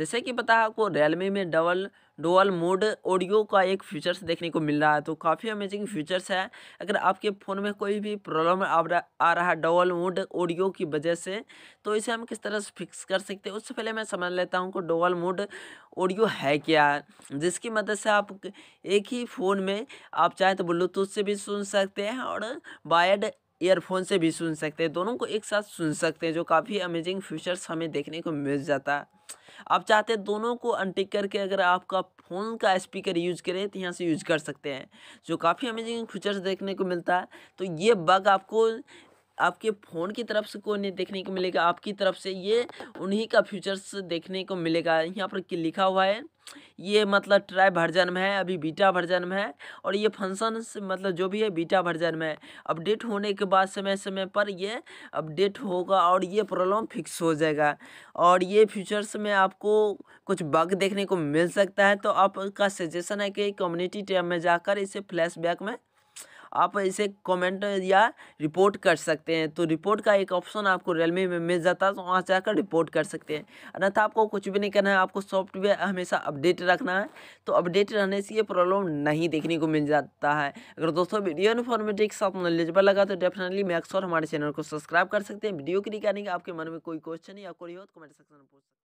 जैसे कि पता है आपको रियलमी में डबल डोअल मोड ऑडियो का एक फीचर्स देखने को मिल रहा है तो काफ़ी अमेजिंग फीचर्स है अगर आपके फ़ोन में कोई भी प्रॉब्लम आ रहा है डबल मोड ऑडियो की वजह से तो इसे हम किस तरह से फिक्स कर सकते हैं उससे पहले मैं समझ लेता हूँ कि डोअल मोड ऑडियो है क्या जिसकी मदद से आप एक ही फ़ोन में आप चाहे तो ब्लूटूथ से भी सुन सकते हैं और वायर्ड ईयरफोन से भी सुन सकते हैं दोनों को एक साथ सुन सकते हैं जो काफ़ी अमेजिंग फीचर्स हमें देखने को मिल जाता है आप चाहते हैं दोनों को अनटिक करके अगर आपका फ़ोन का स्पीकर यूज करें तो यहाँ से यूज कर सकते हैं जो काफ़ी अमेजिंग फीचर्स देखने को मिलता है तो ये बग आपको आपके फ़ोन की तरफ से कोई देखने को मिलेगा आपकी तरफ से ये उन्हीं का फ्यूचर्स देखने को मिलेगा यहाँ पर लिखा हुआ है ये मतलब ट्राई वर्जन में है अभी बीटा वर्जन में है और ये फंक्शन मतलब जो भी है बीटा वर्जन में है अपडेट होने के बाद समय समय पर ये अपडेट होगा और ये प्रॉब्लम फिक्स हो जाएगा और ये फीचर्स में आपको कुछ बग देखने को मिल सकता है तो आपका सजेशन है कि कम्युनिटी टैब में जाकर इसे फ्लैशबैक में आप इसे कमेंट या रिपोर्ट कर सकते हैं तो रिपोर्ट का एक ऑप्शन आपको रियलमी में मिल जाता है तो वहाँ जाकर रिपोर्ट कर सकते हैं अन्यथा आपको कुछ भी नहीं करना है आपको सॉफ्टवेयर हमेशा अपडेट रखना है तो अपडेट रहने से ये प्रॉब्लम नहीं देखने को मिल जाता है अगर दोस्तों वीडियो इन्फॉर्मेटिव के साथ नॉलेजबल लगा तो डेफिनेटली मैक्स और हमारे चैनल को सब्सक्राइब कर सकते हैं वीडियो के आपके मन में कोई क्वेश्चन या कोई हो तो कमेंट सेक्शन में पूछ सकते हैं